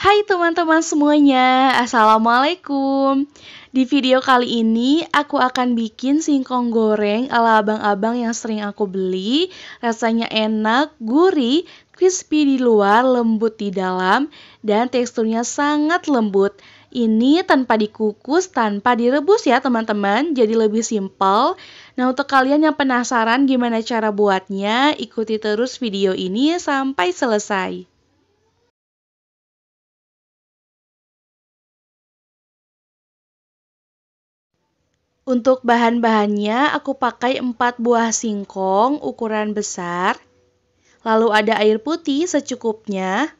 Hai teman-teman semuanya, Assalamualaikum Di video kali ini aku akan bikin singkong goreng ala abang-abang yang sering aku beli Rasanya enak, gurih, crispy di luar, lembut di dalam Dan teksturnya sangat lembut ini tanpa dikukus, tanpa direbus ya teman-teman, jadi lebih simpel. Nah untuk kalian yang penasaran gimana cara buatnya, ikuti terus video ini sampai selesai. Untuk bahan-bahannya aku pakai 4 buah singkong ukuran besar, lalu ada air putih secukupnya,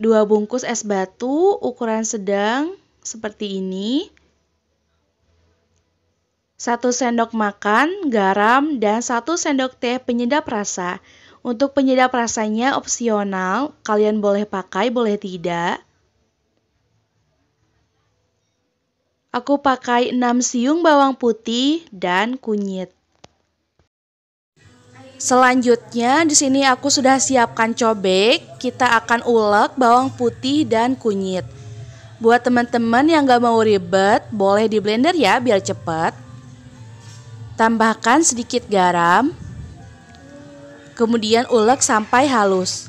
2 bungkus es batu ukuran sedang seperti ini, 1 sendok makan, garam, dan 1 sendok teh penyedap rasa. Untuk penyedap rasanya opsional, kalian boleh pakai, boleh tidak. Aku pakai 6 siung bawang putih dan kunyit. Selanjutnya di sini aku sudah siapkan cobek, kita akan ulek bawang putih dan kunyit. Buat teman-teman yang gak mau ribet, boleh di blender ya biar cepat. Tambahkan sedikit garam, kemudian ulek sampai halus.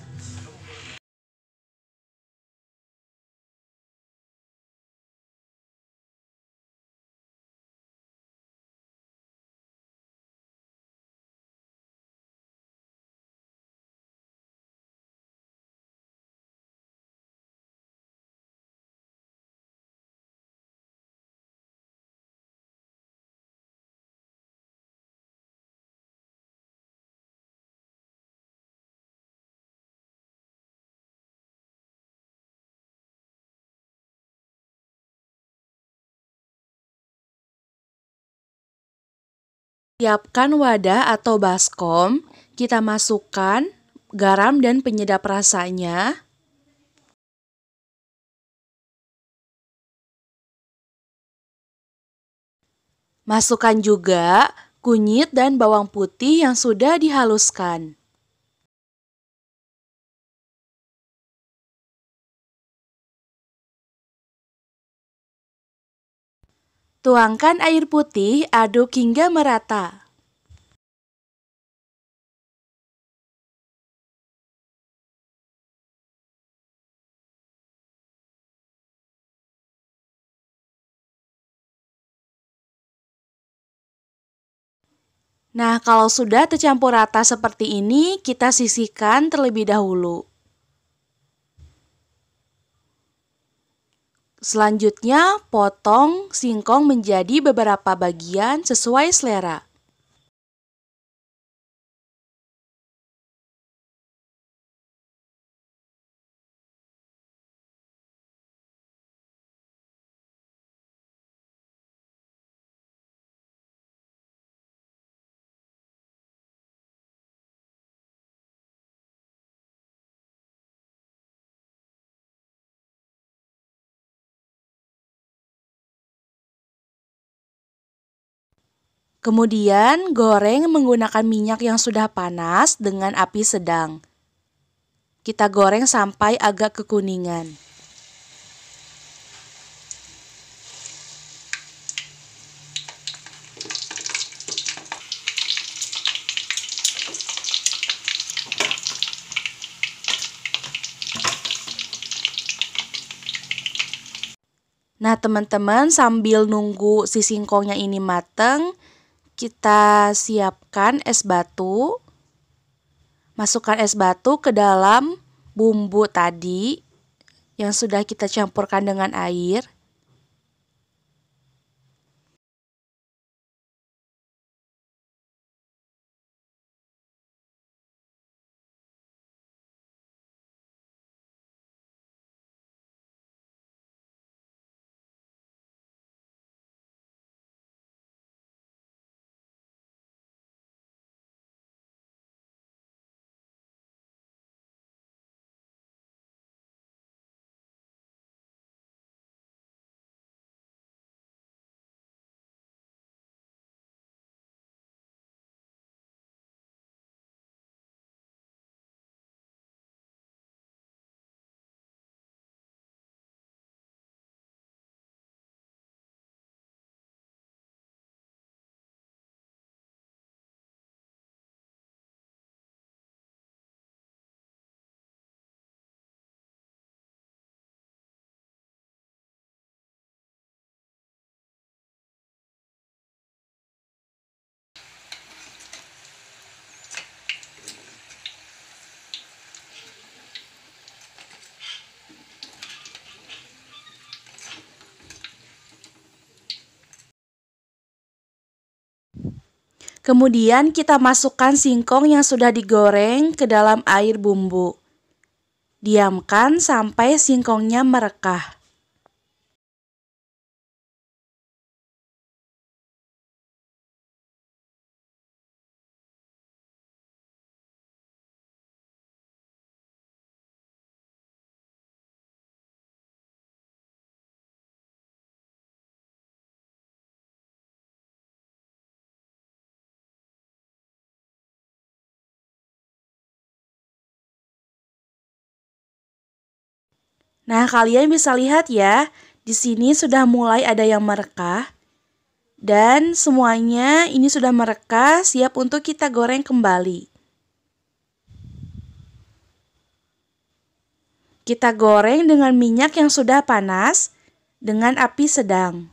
Siapkan wadah atau baskom, kita masukkan garam dan penyedap rasanya. Masukkan juga kunyit dan bawang putih yang sudah dihaluskan. Tuangkan air putih, aduk hingga merata. Nah, kalau sudah tercampur rata seperti ini, kita sisihkan terlebih dahulu. Selanjutnya, potong singkong menjadi beberapa bagian sesuai selera. Kemudian goreng menggunakan minyak yang sudah panas dengan api sedang. Kita goreng sampai agak kekuningan. Nah, teman-teman, sambil nunggu si singkongnya ini mateng, kita siapkan es batu. Masukkan es batu ke dalam bumbu tadi yang sudah kita campurkan dengan air. Kemudian kita masukkan singkong yang sudah digoreng ke dalam air bumbu. Diamkan sampai singkongnya merekah. Nah, kalian bisa lihat ya, di sini sudah mulai ada yang merekah. Dan semuanya ini sudah merekah, siap untuk kita goreng kembali. Kita goreng dengan minyak yang sudah panas dengan api sedang.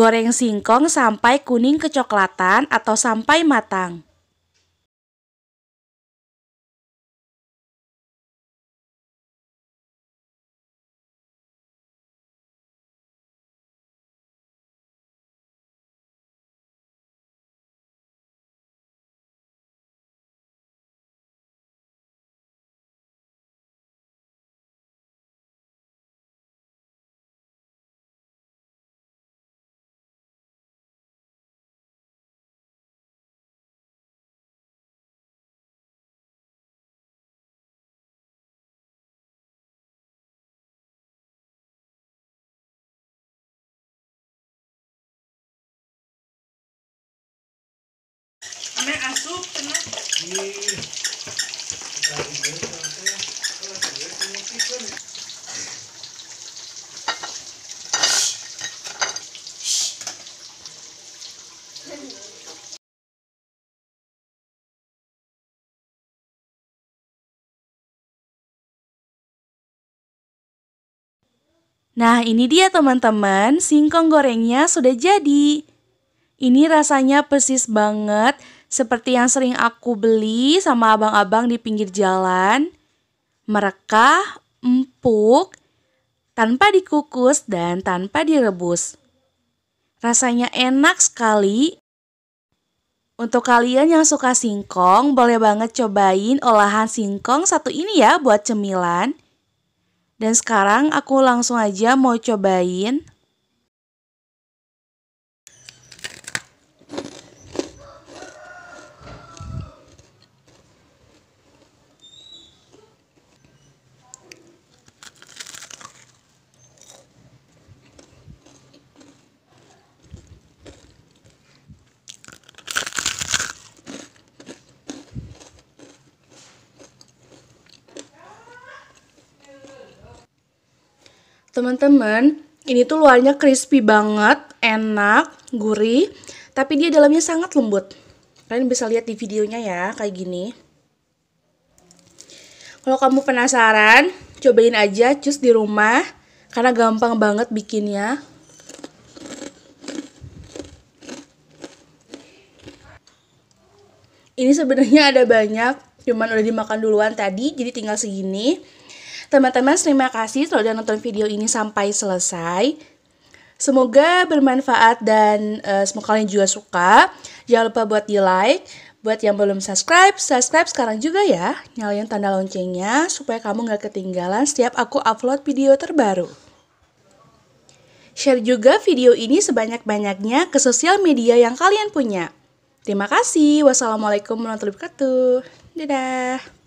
Goreng singkong sampai kuning kecoklatan atau sampai matang. Nah, ini dia teman-teman, singkong gorengnya sudah jadi. Ini rasanya persis banget seperti yang sering aku beli sama abang-abang di pinggir jalan. mereka empuk, tanpa dikukus dan tanpa direbus. Rasanya enak sekali. Untuk kalian yang suka singkong, boleh banget cobain olahan singkong satu ini ya buat cemilan. Dan sekarang aku langsung aja mau cobain. Teman-teman, ini tuh luarnya crispy banget, enak, gurih, tapi dia dalamnya sangat lembut. Kalian bisa lihat di videonya ya, kayak gini. Kalau kamu penasaran, cobain aja cus di rumah karena gampang banget bikinnya. Ini sebenarnya ada banyak, cuman udah dimakan duluan tadi, jadi tinggal segini. Teman-teman, terima kasih sudah nonton video ini sampai selesai. Semoga bermanfaat dan uh, semoga kalian juga suka. Jangan lupa buat di like. Buat yang belum subscribe, subscribe sekarang juga ya. Nyalain tanda loncengnya supaya kamu nggak ketinggalan setiap aku upload video terbaru. Share juga video ini sebanyak-banyaknya ke sosial media yang kalian punya. Terima kasih. Wassalamualaikum warahmatullahi wabarakatuh. Dadah.